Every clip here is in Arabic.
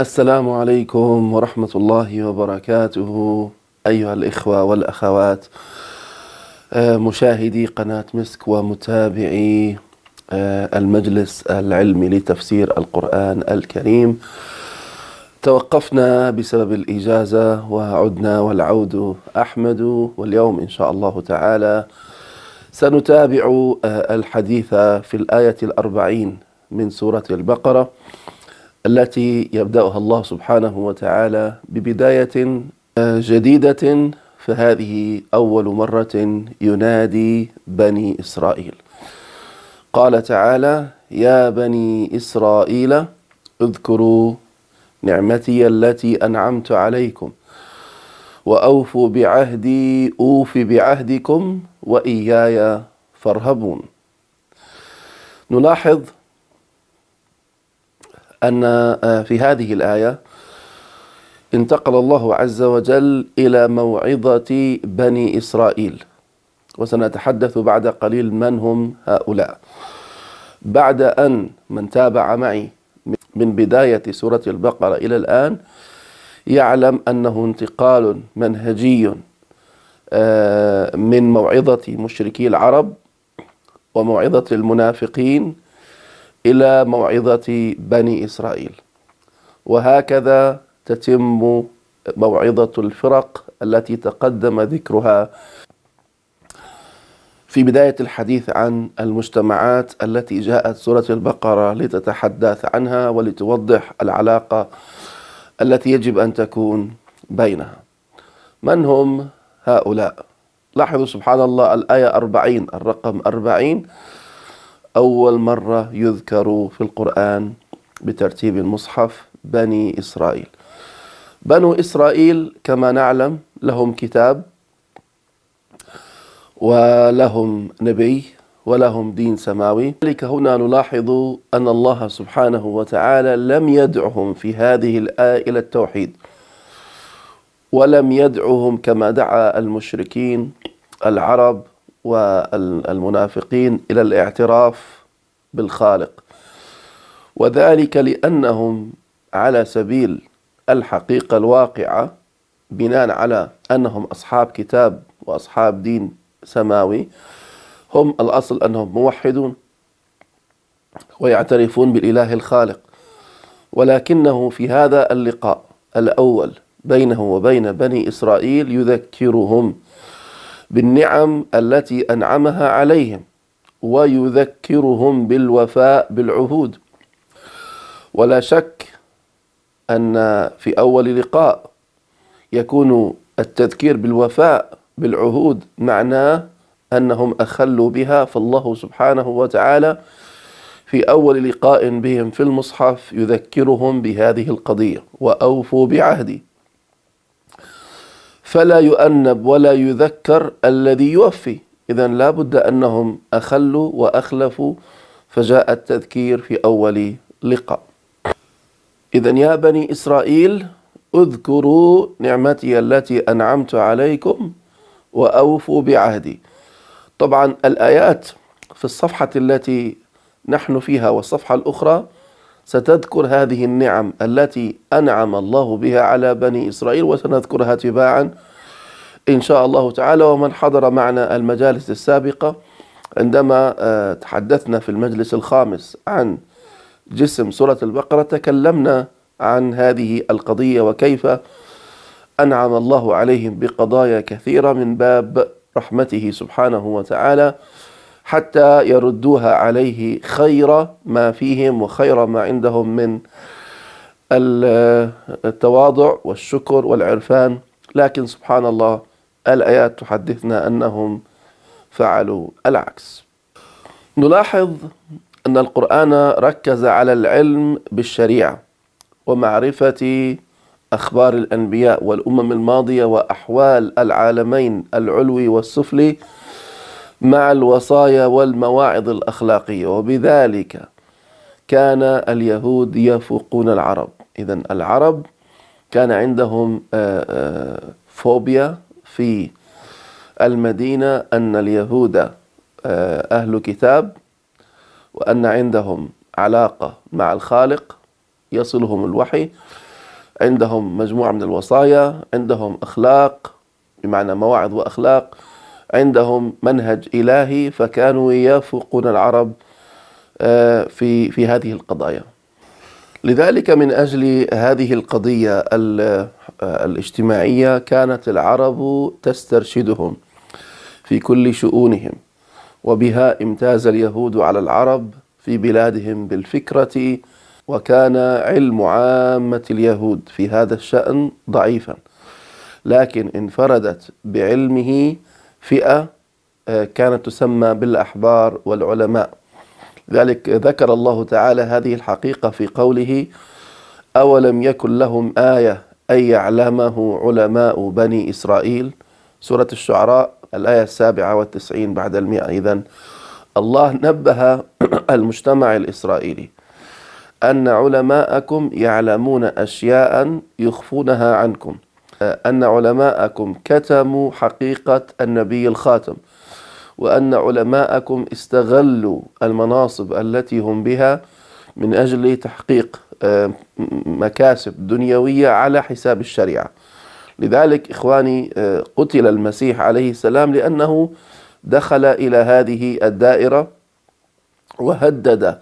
السلام عليكم ورحمة الله وبركاته أيها الإخوة والأخوات آه، مشاهدي قناة مسك ومتابعي آه، المجلس العلمي لتفسير القرآن الكريم توقفنا بسبب الإجازة وعدنا والعود أحمد واليوم إن شاء الله تعالى سنتابع آه، الحديث في الآية الأربعين من سورة البقرة التي يبداها الله سبحانه وتعالى ببدايه آه، جديده فهذه اول مره ينادي بني اسرائيل قال تعالى يا بني اسرائيل اذكروا نعمتي التي انعمت عليكم واوفوا بعهدي اوف بعهدكم واياي فارهبون نلاحظ أن آه، في هذه الآية انتقل الله عز وجل إلى موعظة بني إسرائيل وسنتحدث بعد قليل من هم هؤلاء بعد أن من تابع معي من بداية سورة البقرة إلى الآن يعلم أنه انتقال منهجي آه، من موعظة مشركي العرب وموعظة المنافقين إلى موعظة بني إسرائيل وهكذا تتم موعظة الفرق التي تقدم ذكرها في بداية الحديث عن المجتمعات التي جاءت سورة البقرة لتتحدث عنها ولتوضح العلاقة التي يجب أن تكون بينها من هم هؤلاء؟ لاحظوا سبحان الله الآية 40 الرقم 40 أول مرة يذكر في القرآن بترتيب المصحف بني إسرائيل بنو إسرائيل كما نعلم لهم كتاب ولهم نبي ولهم دين سماوي لذلك هنا نلاحظ أن الله سبحانه وتعالى لم يدعهم في هذه الآية إلى التوحيد ولم يدعهم كما دعا المشركين العرب والمنافقين إلى الاعتراف بالخالق وذلك لأنهم على سبيل الحقيقة الواقعة بناء على أنهم أصحاب كتاب وأصحاب دين سماوي هم الأصل أنهم موحدون ويعترفون بالإله الخالق ولكنه في هذا اللقاء الأول بينه وبين بني إسرائيل يذكرهم بالنعم التي أنعمها عليهم ويذكرهم بالوفاء بالعهود ولا شك أن في أول لقاء يكون التذكير بالوفاء بالعهود معناه أنهم أخلوا بها فالله سبحانه وتعالى في أول لقاء بهم في المصحف يذكرهم بهذه القضية وأوفوا بعهدي فلا يؤنب ولا يذكر الذي يوفي إذا لا بد أنهم أخلوا وأخلفوا فجاء التذكير في أول لقاء إذا يا بني إسرائيل اذكروا نعمتي التي أنعمت عليكم وأوفوا بعهدي طبعا الآيات في الصفحة التي نحن فيها والصفحة الأخرى ستذكر هذه النعم التي أنعم الله بها على بني إسرائيل وسنذكرها تباعا إن شاء الله تعالى ومن حضر معنا المجالس السابقة عندما آه، تحدثنا في المجلس الخامس عن جسم سورة البقرة تكلمنا عن هذه القضية وكيف أنعم الله عليهم بقضايا كثيرة من باب رحمته سبحانه وتعالى حتى يردوها عليه خير ما فيهم وخير ما عندهم من التواضع والشكر والعرفان لكن سبحان الله الآيات تحدثنا أنهم فعلوا العكس نلاحظ أن القرآن ركز على العلم بالشريعة ومعرفة أخبار الأنبياء والأمم الماضية وأحوال العالمين العلوي والسفلي مع الوصايا والمواعظ الأخلاقية وبذلك كان اليهود يفوقون العرب إذا العرب كان عندهم آه، آه، فوبيا في المدينة أن اليهود آه، أهل كتاب وأن عندهم علاقة مع الخالق يصلهم الوحي عندهم مجموعة من الوصايا عندهم أخلاق بمعنى مواعظ وأخلاق عندهم منهج إلهي فكانوا يفوقون العرب آه، في في هذه القضايا لذلك من أجل هذه القضية آه، الاجتماعية كانت العرب تسترشدهم في كل شؤونهم وبها امتاز اليهود على العرب في بلادهم بالفكرة وكان علم عامة اليهود في هذا الشأن ضعيفا لكن انفردت بعلمه فئة آه، كانت تسمى بالأحبار والعلماء لذلك ذكر الله تعالى هذه الحقيقة في قوله أولم يكن لهم آية أن يعلمه علماء بني إسرائيل سورة الشعراء الآية السابعة والتسعين بعد المئة اذا الله نبه المجتمع الإسرائيلي أن علماءكم يعلمون أشياء يخفونها عنكم أن علماءكم كتموا حقيقة النبي الخاتم وأن علماءكم استغلوا المناصب التي هم بها من أجل تحقيق آه، مكاسب دنيوية على حساب الشريعة لذلك إخواني آه، قتل المسيح عليه السلام لأنه دخل إلى هذه الدائرة وهدد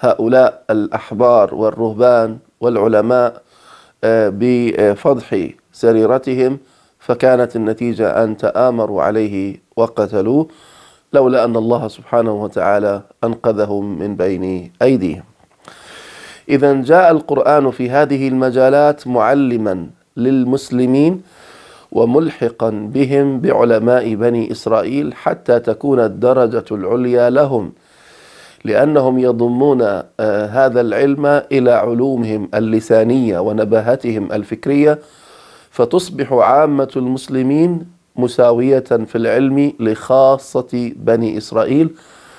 هؤلاء الأحبار والرهبان والعلماء آه، بفضح سريرتهم فكانت النتيجة أن تآمروا عليه وقتلوه لولا أن الله سبحانه وتعالى أنقذهم من بين أيديهم إذا جاء القرآن في هذه المجالات معلما للمسلمين وملحقا بهم بعلماء بني إسرائيل حتى تكون الدرجة العليا لهم لأنهم يضمون آه، هذا العلم إلى علومهم اللسانية ونباهتهم الفكرية فتصبح عامة المسلمين مساوية في العلم لخاصة بني إسرائيل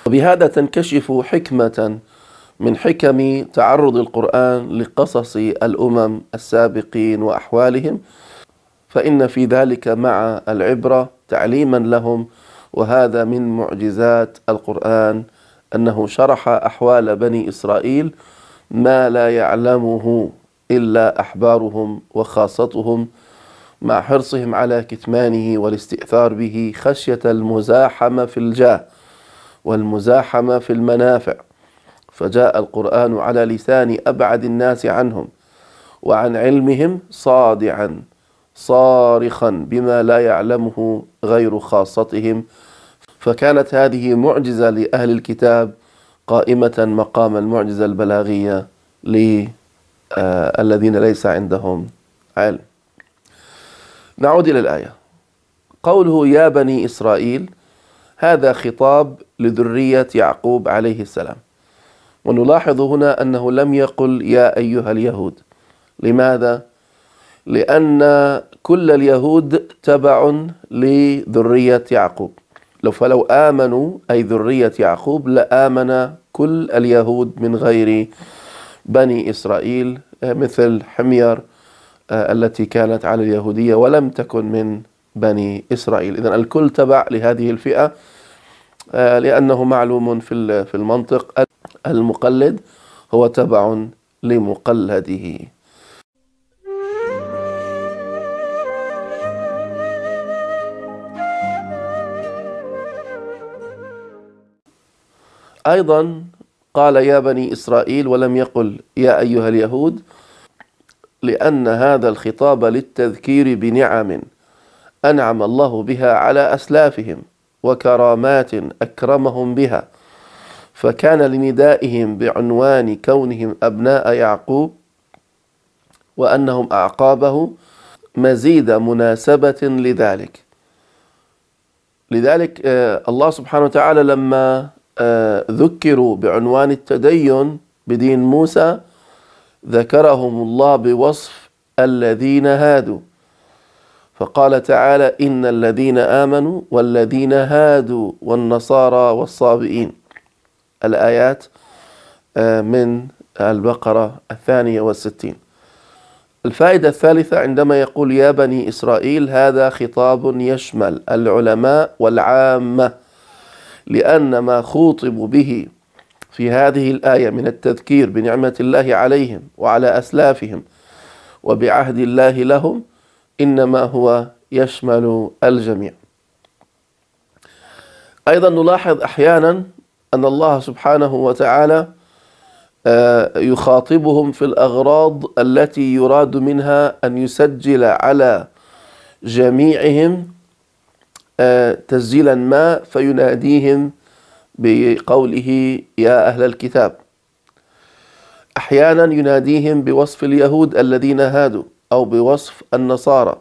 وبهذا تنكشف حكمة من حكم تعرض القرآن لقصص الأمم السابقين وأحوالهم فإن في ذلك مع العبرة تعليما لهم وهذا من معجزات القرآن أنه شرح أحوال بني إسرائيل ما لا يعلمه إلا أحبارهم وخاصتهم مع حرصهم على كتمانه والاستئثار به خشية المزاحمة في الجاه والمزاحمة في المنافع فجاء القرآن على لسان أبعد الناس عنهم وعن علمهم صادعا صارخا بما لا يعلمه غير خاصتهم فكانت هذه معجزة لأهل الكتاب قائمة مقام المعجزة البلاغية لي آه، الذين ليس عندهم علم نعود إلى الآية قوله يا بني إسرائيل هذا خطاب لذرية يعقوب عليه السلام ونلاحظ هنا أنه لم يقل يا أيها اليهود لماذا؟ لأن كل اليهود تبع لذرية يعقوب لو فلو آمنوا أي ذرية يعقوب لآمن كل اليهود من غير بني إسرائيل آه، مثل حمير آه، التي كانت على اليهودية ولم تكن من بني إسرائيل إذا الكل تبع لهذه الفئة آه، لأنه معلوم في في المنطق المقلد هو تبع لمقلده أيضا قال يا بني إسرائيل ولم يقل يا أيها اليهود لأن هذا الخطاب للتذكير بنعم أنعم الله بها على أسلافهم وكرامات أكرمهم بها فكان لندائهم بعنوان كونهم أبناء يعقوب وأنهم أعقابه مزيد مناسبة لذلك لذلك آه، الله سبحانه وتعالى لما ذكروا بعنوان التدين بدين موسى ذكرهم الله بوصف الذين هادوا فقال تعالى إن الذين آمنوا والذين هادوا والنصارى والصابئين الآيات آه، من البقرة الثانية والستين الفائدة الثالثة عندما يقول يا بني إسرائيل هذا خطاب يشمل العلماء والعامة لأن ما خوطب به في هذه الآية من التذكير بنعمة الله عليهم وعلى أسلافهم وبعهد الله لهم إنما هو يشمل الجميع أيضا نلاحظ أحيانا أن الله سبحانه وتعالى آه، يخاطبهم في الأغراض التي يراد منها أن يسجل على جميعهم آه، تسجيلا ما فيناديهم بقوله يا أهل الكتاب أحيانا يناديهم بوصف اليهود الذين هادوا أو بوصف النصارى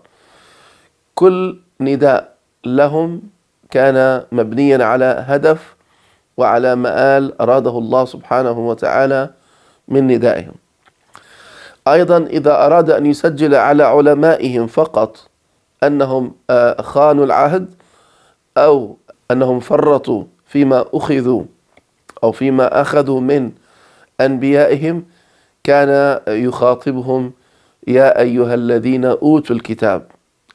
كل نداء لهم كان مبنيا على هدف وعلى مآل أراده الله سبحانه وتعالى من ندائهم أيضا إذا أراد أن يسجل على علمائهم فقط أنهم آه، خانوا العهد أو أنهم فرطوا فيما أخذوا أو فيما أخذوا من أنبيائهم كان يخاطبهم يا أيها الذين أوتوا الكتاب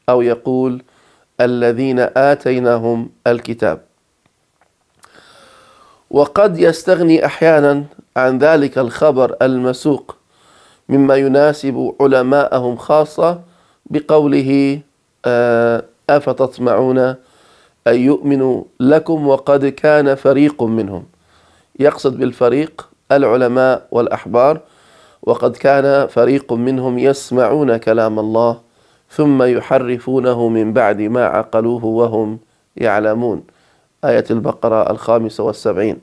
أو يقول الذين آتيناهم الكتاب وقد يستغني أحيانا عن ذلك الخبر المسوق مما يناسب علماءهم خاصة بقوله آه، أفتطمعون أن يؤمنوا لكم وقد كان فريق منهم يقصد بالفريق العلماء والأحبار وقد كان فريق منهم يسمعون كلام الله ثم يحرفونه من بعد ما عقلوه وهم يعلمون آية البقرة الخامسة والسبعين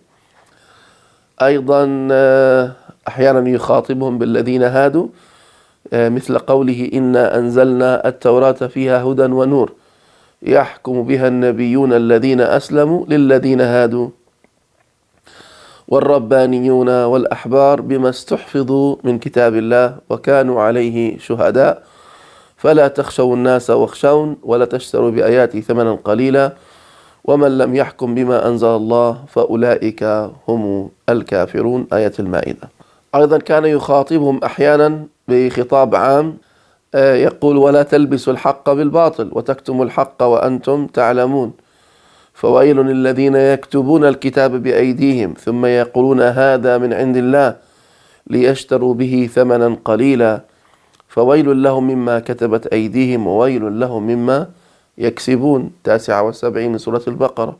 أيضا آه، أحيانا يخاطبهم بالذين هادوا آه، مثل قوله إنا أنزلنا التوراة فيها هدى ونور يحكم بها النبيون الذين أسلموا للذين هادوا والربانيون والأحبار بما استحفظوا من كتاب الله وكانوا عليه شهداء فلا تخشوا الناس واخشون ولا تشتروا بآياتي ثمنا قليلا ومن لم يحكم بما أنزل الله فأولئك هم الكافرون آية المائدة أيضا كان يخاطبهم أحيانا بخطاب عام آه، يقول ولا تلبسوا الحق بالباطل وتكتموا الحق وأنتم تعلمون فويل للذين يكتبون الكتاب بأيديهم ثم يقولون هذا من عند الله ليشتروا به ثمنا قليلا فويل لهم مما كتبت أيديهم وويل لهم مما يكسبون تاسعة والسبعين من سورة البقرة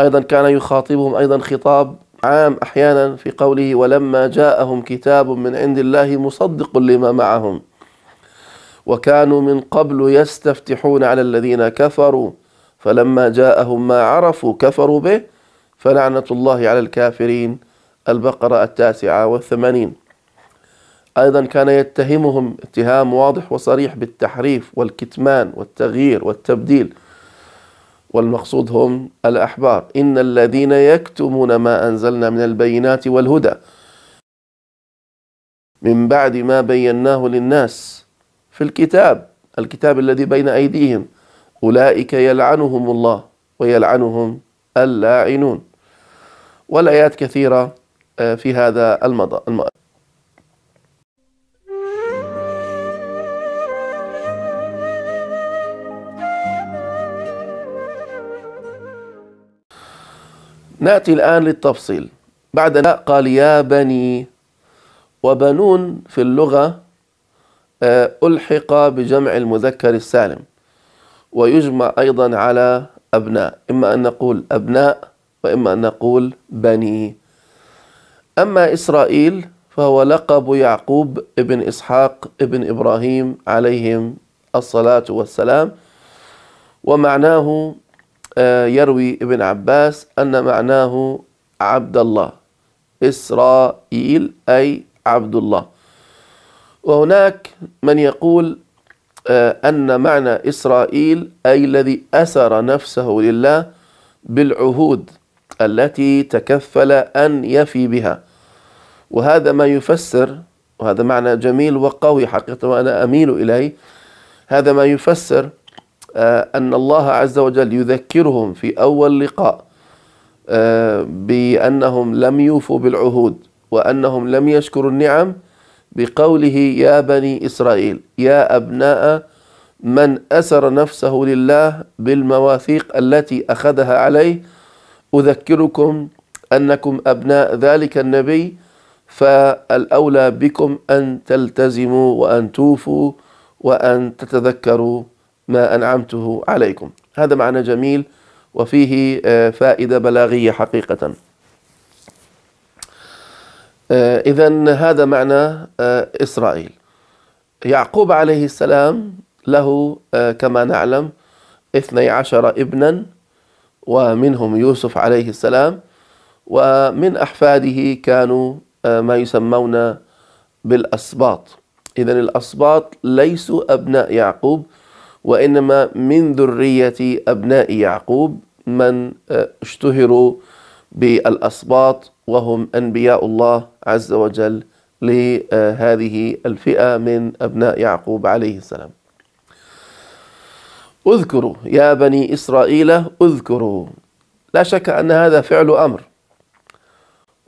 أيضا كان يخاطبهم أيضا خطاب عام أحيانا في قوله ولما جاءهم كتاب من عند الله مصدق لما معهم وكانوا من قبل يستفتحون على الذين كفروا فلما جاءهم ما عرفوا كفروا به فلعنة الله على الكافرين البقرة التاسعة والثمانين أيضا كان يتهمهم اتهام واضح وصريح بالتحريف والكتمان والتغيير والتبديل والمقصود هم الأحبار إن الذين يكتمون ما أنزلنا من البينات والهدى من بعد ما بيناه للناس في الكتاب الكتاب الذي بين أيديهم أولئك يلعنهم الله ويلعنهم اللاعنون والآيات كثيرة آه، في هذا المضى نأتي الآن للتفصيل بعد أن قال يا بني وبنون في اللغة آه، ألحق بجمع المذكر السالم ويجمع أيضا على أبناء إما أن نقول أبناء وإما أن نقول بني أما إسرائيل فهو لقب يعقوب ابن إسحاق ابن إبراهيم عليهم الصلاة والسلام ومعناه آه، يروي ابن عباس أن معناه عبد الله إسرائيل أي عبد الله وهناك من يقول آه، أن معنى إسرائيل أي الذي أسر نفسه لله بالعهود التي تكفل أن يفي بها وهذا ما يفسر وهذا معنى جميل وقوي حقيقة وأنا أميل إليه هذا ما يفسر آه، أن الله عز وجل يذكرهم في أول لقاء آه، بأنهم لم يوفوا بالعهود وأنهم لم يشكروا النعم بقوله يا بني إسرائيل يا أبناء من أسر نفسه لله بالمواثيق التي أخذها عليه أذكركم أنكم أبناء ذلك النبي فالأولى بكم أن تلتزموا وأن توفوا وأن تتذكروا ما أنعمته عليكم هذا معنى جميل وفيه آه، فائدة بلاغية حقيقة آه، إذا هذا معنى آه، إسرائيل يعقوب عليه السلام له آه، كما نعلم اثني عشر ابنا ومنهم يوسف عليه السلام ومن أحفاده كانوا ما يسمون بالأسباط إذا الأسباط ليسوا أبناء يعقوب وإنما من ذرية أبناء يعقوب من اشتهروا بالأسباط وهم أنبياء الله عز وجل لهذه الفئة من أبناء يعقوب عليه السلام اذكروا يا بني إسرائيل اذكروا لا شك أن هذا فعل أمر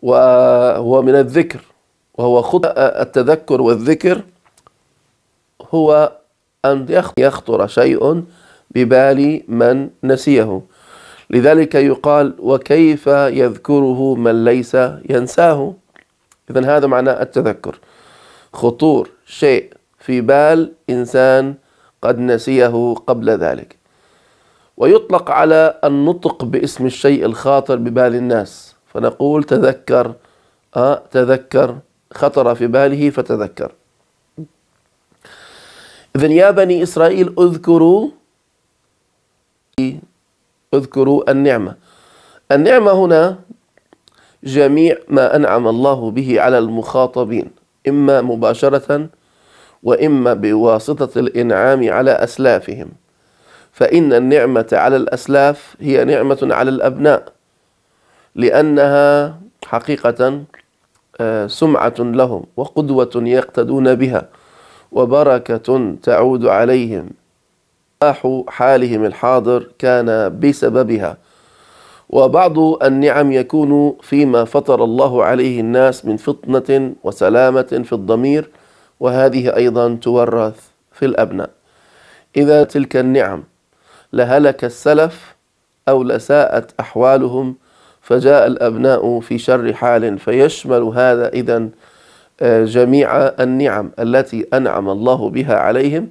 وهو من الذكر وهو خط التذكر والذكر هو أن يخطر شيء ببال من نسيه لذلك يقال وكيف يذكره من ليس ينساه إذا هذا معنى التذكر خطور شيء في بال إنسان قد نسيه قبل ذلك ويطلق على النطق باسم الشيء الخاطر ببال الناس فنقول تذكر آه تذكر خطر في باله فتذكر إذن يا بني إسرائيل اذكروا اذكروا النعمة النعمة هنا جميع ما أنعم الله به على المخاطبين إما مباشرة وإما بواسطة الإنعام على أسلافهم فإن النعمة على الأسلاف هي نعمة على الأبناء لأنها حقيقة آه، سمعة لهم وقدوة يقتدون بها وبركة تعود عليهم صلاح حالهم الحاضر كان بسببها وبعض النعم يكون فيما فطر الله عليه الناس من فطنة وسلامة في الضمير وهذه أيضا تورث في الأبناء إذا تلك النعم لهلك السلف أو لساءت أحوالهم فجاء الأبناء في شر حال فيشمل هذا إذا آه، جميع النعم التي أنعم الله بها عليهم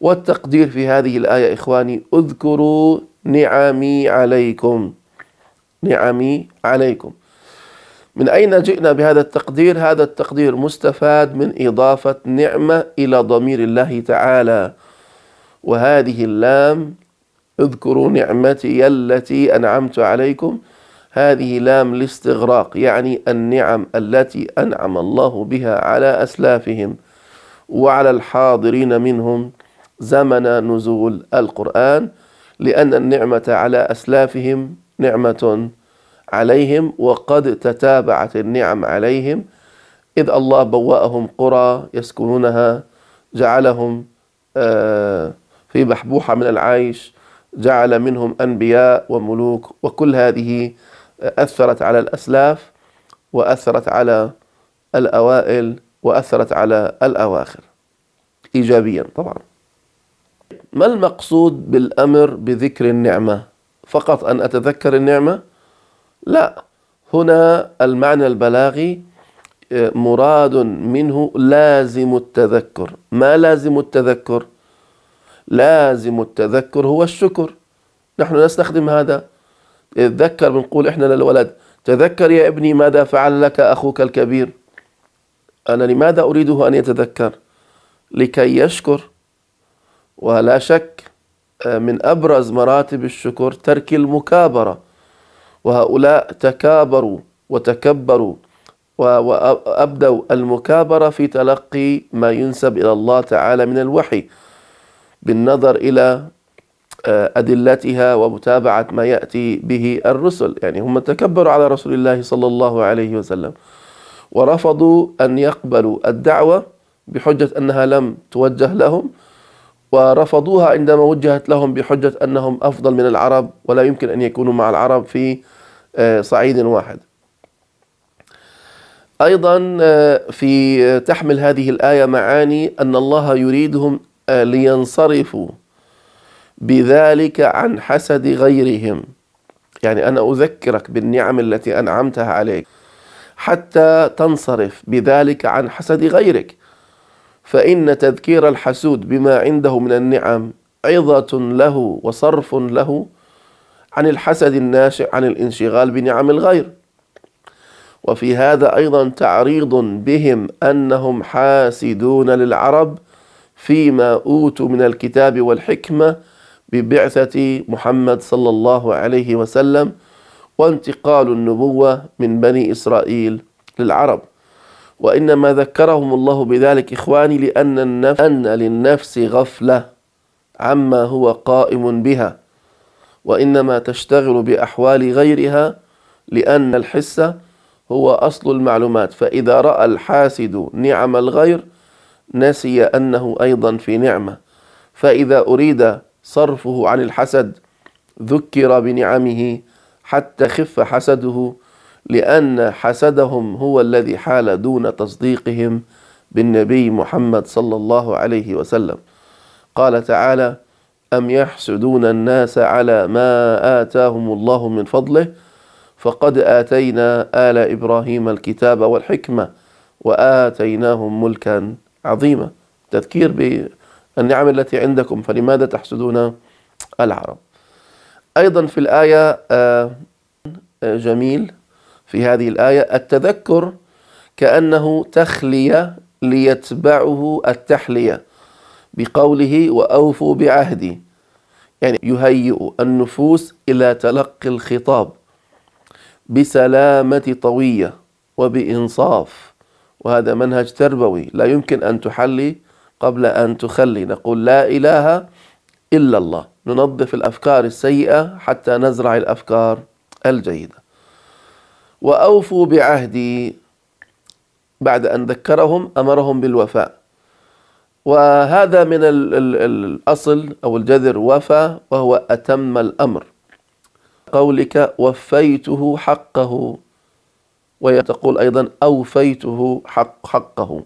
والتقدير في هذه الآية إخواني اذكروا نعمي عليكم نعمي عليكم من أين جئنا بهذا التقدير؟ هذا التقدير مستفاد من إضافة نعمة إلى ضمير الله تعالى وهذه اللام اذكروا نعمتي التي أنعمت عليكم هذه لام الاستغراق يعني النعم التي أنعم الله بها على أسلافهم وعلى الحاضرين منهم زمن نزول القرآن لأن النعمة على أسلافهم نعمة عليهم وقد تتابعت النعم عليهم إذ الله بوأهم قرى يسكنونها جعلهم آه، في بحبوحة من العيش جعل منهم أنبياء وملوك وكل هذه آه، أثرت على الأسلاف وأثرت على الأوائل وأثرت على الأواخر إيجابيا طبعا ما المقصود بالأمر بذكر النعمة فقط أن أتذكر النعمة لا هنا المعنى البلاغي آه، مراد منه لازم التذكر ما لازم التذكر لازم التذكر هو الشكر نحن نستخدم هذا تذكر بنقول إحنا للولد تذكر يا ابني ماذا فعل لك أخوك الكبير أنا لماذا أريده أن يتذكر لكي يشكر ولا شك آه، من أبرز مراتب الشكر ترك المكابرة وهؤلاء تكابروا وتكبروا وأبدوا المكابرة في تلقي ما ينسب إلى الله تعالى من الوحي بالنظر إلى آه، أدلتها ومتابعة ما يأتي به الرسل يعني هم تكبروا على رسول الله صلى الله عليه وسلم ورفضوا أن يقبلوا الدعوة بحجة أنها لم توجه لهم ورفضوها عندما وجهت لهم بحجة أنهم أفضل من العرب ولا يمكن أن يكونوا مع العرب في آه، صعيد واحد أيضا آه، في آه، تحمل هذه الآية معاني أن الله يريدهم لينصرفوا بذلك عن حسد غيرهم يعني أنا أذكرك بالنعم التي أنعمتها عليك حتى تنصرف بذلك عن حسد غيرك فإن تذكير الحسود بما عنده من النعم عظة له وصرف له عن الحسد الناشئ عن الانشغال بنعم الغير وفي هذا أيضا تعريض بهم أنهم حاسدون للعرب فيما أوتوا من الكتاب والحكمة ببعثة محمد صلى الله عليه وسلم وانتقال النبوة من بني إسرائيل للعرب وإنما ذكرهم الله بذلك إخواني لأن النفس أن للنفس غفلة عما هو قائم بها وإنما تشتغل بأحوال غيرها لأن الحس هو أصل المعلومات فإذا رأى الحاسد نعم الغير نسي أنه أيضا في نعمة فإذا أريد صرفه عن الحسد ذكر بنعمه حتى خف حسده لأن حسدهم هو الذي حال دون تصديقهم بالنبي محمد صلى الله عليه وسلم قال تعالى أم يحسدون الناس على ما آتاهم الله من فضله فقد آتينا آل إبراهيم الكتاب والحكمة وآتيناهم ملكا عظيما تذكير بالنعم التي عندكم فلماذا تحسدون العرب أيضا في الآية آه، جميل في هذه الآية التذكر كأنه تخلية ليتبعه التحلية بقوله وأوفوا بعهدي يعني يهيئ النفوس إلى تلقي الخطاب بسلامة طوية وبإنصاف وهذا منهج تربوي لا يمكن أن تحلي قبل أن تخلي نقول لا إله إلا الله ننظف الأفكار السيئة حتى نزرع الأفكار الجيدة وأوفوا بعهدي بعد أن ذكرهم أمرهم بالوفاء وهذا من الأصل أو الجذر وفى وهو أتم الأمر قولك وفيته حقه ويتقول أيضا أوفيته حق حقه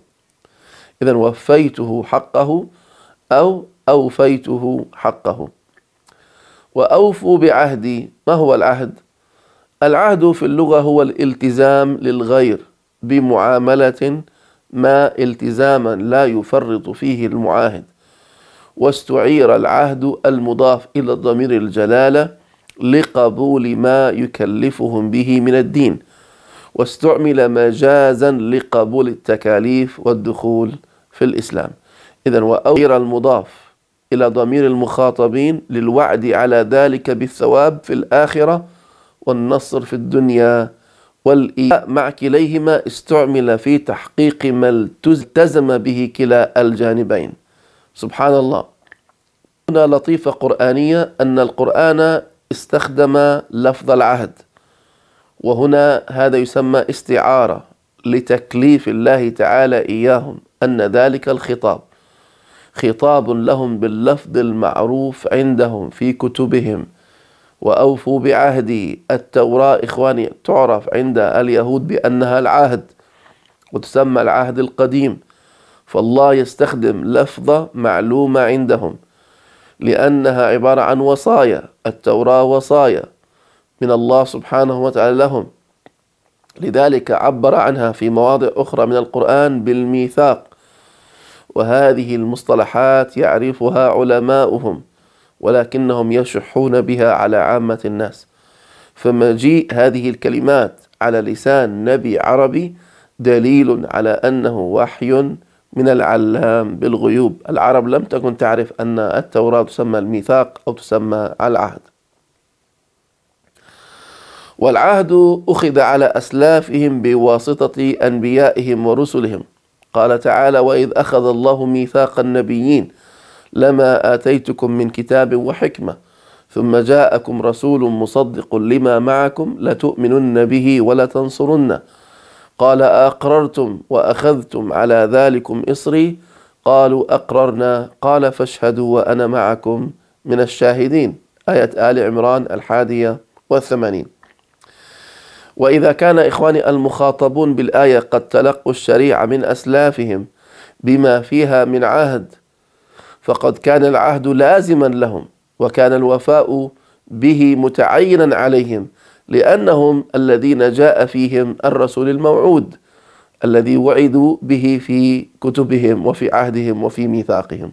إذا وفيته حقه أو أوفيته حقه وأوفوا بعهدي ما هو العهد؟ العهد في اللغة هو الالتزام للغير بمعاملة ما التزاما لا يفرط فيه المعاهد واستعير العهد المضاف إلى الضمير الجلالة لقبول ما يكلفهم به من الدين واستعمل مجازا لقبول التكاليف والدخول في الإسلام إذا وأوير المضاف إلى ضمير المخاطبين للوعد على ذلك بالثواب في الآخرة والنصر في الدنيا والإيماء مع كليهما استعمل في تحقيق ما التزم به كلا الجانبين سبحان الله هنا لطيفة قرآنية أن القرآن استخدم لفظ العهد وهنا هذا يسمى استعارة لتكليف الله تعالى إياهم أن ذلك الخطاب خطاب لهم باللفظ المعروف عندهم في كتبهم وأوفوا بعهدي التوراة إخواني تعرف عند اليهود بأنها العهد وتسمى العهد القديم فالله يستخدم لفظة معلومة عندهم لأنها عبارة عن وصايا التوراة وصايا من الله سبحانه وتعالى لهم لذلك عبر عنها في مواضع أخرى من القرآن بالميثاق وهذه المصطلحات يعرفها علماؤهم ولكنهم يشحون بها على عامة الناس فمجيء هذه الكلمات على لسان نبي عربي دليل على أنه وحي من العلام بالغيوب العرب لم تكن تعرف أن التوراة تسمى الميثاق أو تسمى العهد والعهد أخذ على أسلافهم بواسطة أنبيائهم ورسلهم قال تعالى وإذ أخذ الله ميثاق النبيين لما آتيتكم من كتاب وحكمة ثم جاءكم رسول مصدق لما معكم لتؤمنن به ولتنصرنه قال أقررتم وأخذتم على ذلكم إصري قالوا أقررنا قال فاشهدوا وأنا معكم من الشاهدين آية آل عمران الحادية والثمانين وإذا كان إخواني المخاطبون بالآية قد تلقوا الشريعة من أسلافهم بما فيها من عهد فقد كان العهد لازما لهم وكان الوفاء به متعينا عليهم لأنهم الذين جاء فيهم الرسول الموعود الذي وعدوا به في كتبهم وفي عهدهم وفي ميثاقهم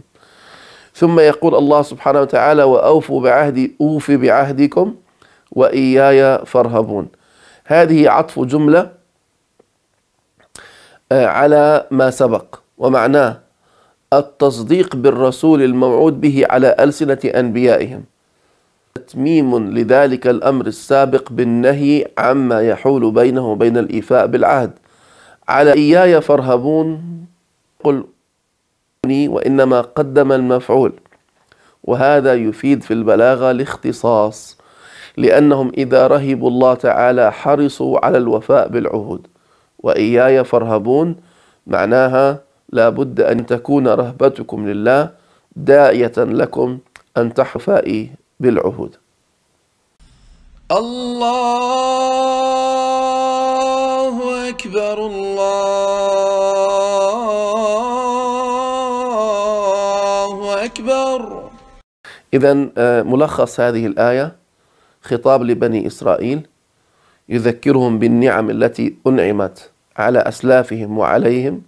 ثم يقول الله سبحانه وتعالى وأوفوا بعهدي أوف بعهدكم وإياي فارهبون هذه عطف جملة آه، على ما سبق ومعناه التصديق بالرسول الموعود به على ألسنة أنبيائهم تتميم لذلك الأمر السابق بالنهي عما يحول بينه وبين الإيفاء بالعهد على إياي فارهبون قل وإنما قدم المفعول وهذا يفيد في البلاغة الاختصاص لأنهم إذا رهبوا الله تعالى حرصوا على الوفاء بالعهود وإياي فارهبون معناها لابد أن تكون رهبتكم لله داعية لكم أن تحفائي بالعهود الله أكبر الله أكبر إذا آه، ملخص هذه الآية خطاب لبني إسرائيل يذكرهم بالنعم التي أنعمت على أسلافهم وعليهم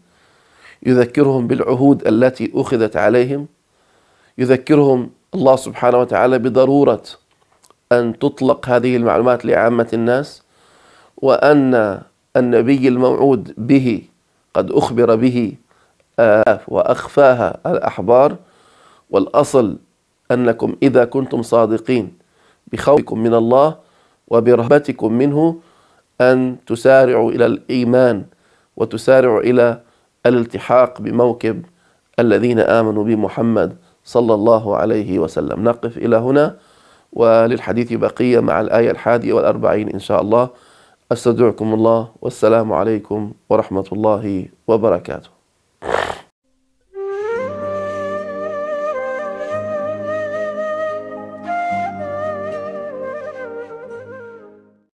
يذكرهم بالعهود التي أخذت عليهم يذكرهم الله سبحانه وتعالى بضرورة أن تطلق هذه المعلومات لعامة الناس وأن النبي الموعود به قد أخبر به آه، وأخفاها الأحبار والأصل أنكم إذا كنتم صادقين بخوفكم من الله وبرهبتكم منه أن تسارعوا إلى الإيمان وتسارعوا إلى الالتحاق بموكب الذين آمنوا بمحمد صلى الله عليه وسلم نقف إلى هنا وللحديث بقية مع الآية الحادية والأربعين إن شاء الله أستودعكم الله والسلام عليكم ورحمة الله وبركاته